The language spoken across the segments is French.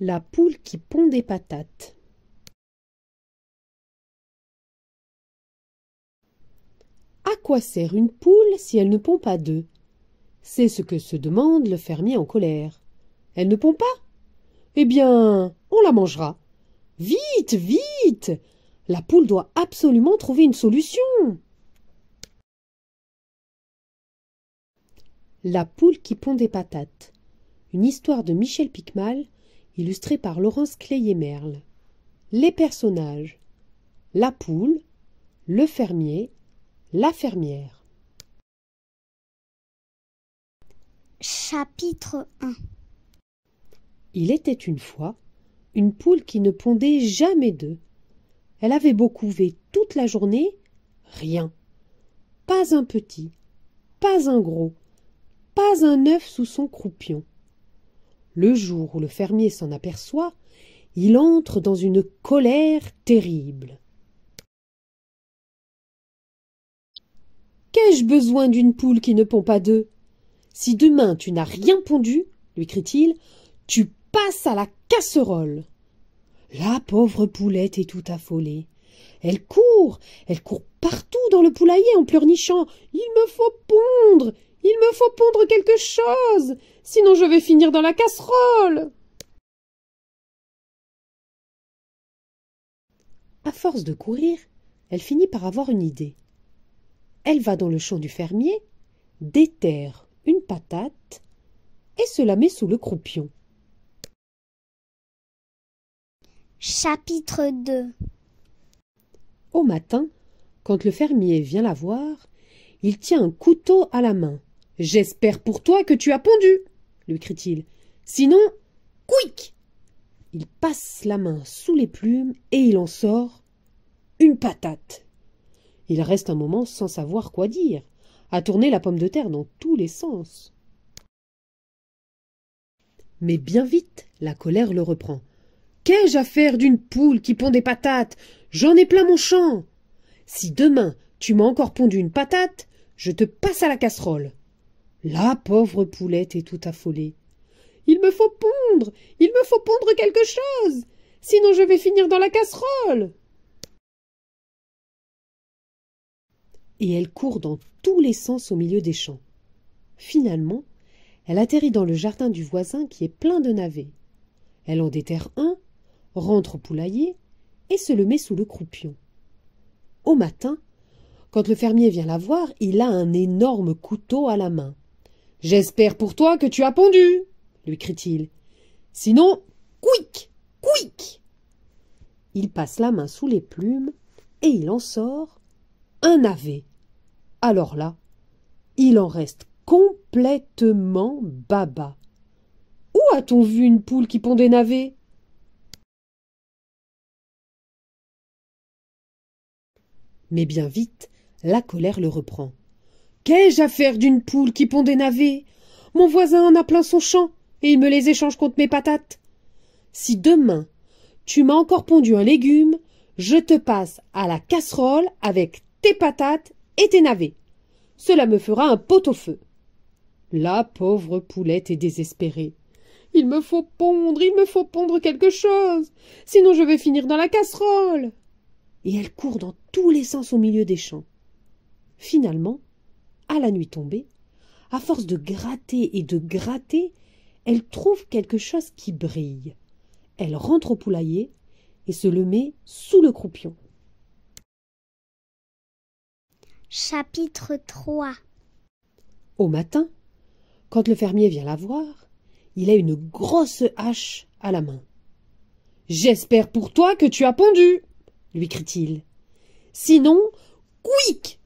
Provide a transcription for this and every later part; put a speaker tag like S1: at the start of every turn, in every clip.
S1: La poule qui pond des patates. À quoi sert une poule si elle ne pond pas d'œufs C'est ce que se demande le fermier en colère. Elle ne pond pas Eh bien, on la mangera. Vite, vite La poule doit absolument trouver une solution. La poule qui pond des patates. Une histoire de Michel Picmal, illustré par Laurence et merle Les personnages La poule, le fermier, la fermière. Chapitre 1 Il était une fois une poule qui ne pondait jamais d'œufs. Elle avait beaucoup couver toute la journée, rien. Pas un petit, pas un gros, pas un œuf sous son croupion. Le jour où le fermier s'en aperçoit, il entre dans une colère terrible. Qu'ai-je besoin d'une poule qui ne pond pas d'œufs Si demain tu n'as rien pondu, lui crie-t-il, tu passes à la casserole. La pauvre poulette est tout affolée. Elle court, elle court partout dans le poulailler en pleurnichant. Il me faut pondre, il me faut pondre quelque chose, sinon je vais finir dans la casserole. À force de courir, elle finit par avoir une idée. Elle va dans le champ du fermier, déterre une patate et se la met sous le croupion. Chapitre 2 Au matin, quand le fermier vient la voir, il tient un couteau à la main. J'espère pour toi que tu as pondu lui crie-t-il. Sinon, couic !» Il passe la main sous les plumes et il en sort une patate. Il reste un moment sans savoir quoi dire, à tourner la pomme de terre dans tous les sens. Mais bien vite, la colère le reprend. Qu'ai-je à faire d'une poule qui pond des patates J'en ai plein mon champ. Si demain tu m'as encore pondu une patate, je te passe à la casserole. La pauvre poulette est tout affolée. Il me faut pondre Il me faut pondre quelque chose Sinon je vais finir dans la casserole Et elle court dans tous les sens au milieu des champs. Finalement, elle atterrit dans le jardin du voisin qui est plein de navets. Elle en déterre un, rentre au poulailler et se le met sous le croupion. Au matin, quand le fermier vient la voir, il a un énorme couteau à la main. J'espère pour toi que tu as pondu, lui crie-t-il. Sinon, quick, quick Il passe la main sous les plumes et il en sort un ave. Alors là, il en reste complètement baba. Où a-t-on vu une poule qui pond des navets Mais bien vite, la colère le reprend. Qu'ai-je à faire d'une poule qui pond des navets Mon voisin en a plein son champ, et il me les échange contre mes patates. Si demain tu m'as encore pondu un légume, je te passe à la casserole avec tes patates et tes navets. Cela me fera un pot-au-feu. La pauvre poulette est désespérée. Il me faut pondre, il me faut pondre quelque chose, sinon je vais finir dans la casserole. Et elle court dans tous les sens au milieu des champs. Finalement, à la nuit tombée, à force de gratter et de gratter, elle trouve quelque chose qui brille. Elle rentre au poulailler et se le met sous le croupion. Chapitre 3 Au matin, quand le fermier vient la voir, il a une grosse hache à la main. J'espère pour toi que tu as pondu, lui crie-t-il. Sinon, quick,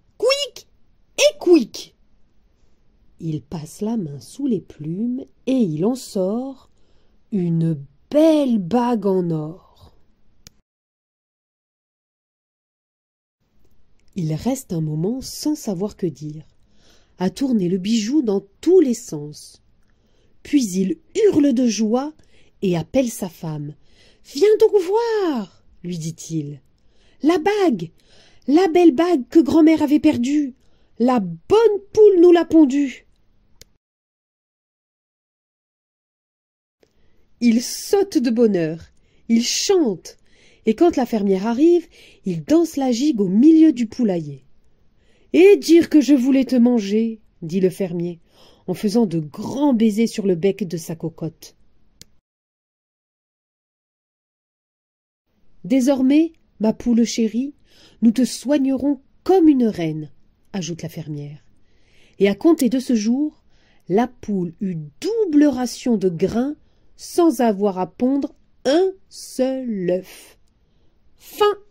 S1: il passe la main sous les plumes et il en sort une belle bague en or. Il reste un moment sans savoir que dire, à tourner le bijou dans tous les sens. Puis il hurle de joie et appelle sa femme. Viens donc voir, lui dit-il. La bague, la belle bague que grand-mère avait perdue. La bonne poule nous l'a pondue. Il saute de bonheur, il chante, et quand la fermière arrive, il danse la gigue au milieu du poulailler. Et dire que je voulais te manger, dit le fermier, en faisant de grands baisers sur le bec de sa cocotte. Désormais, ma poule chérie, nous te soignerons comme une reine ajoute la fermière. Et à compter de ce jour, la poule eut double ration de grains sans avoir à pondre un seul œuf. Fin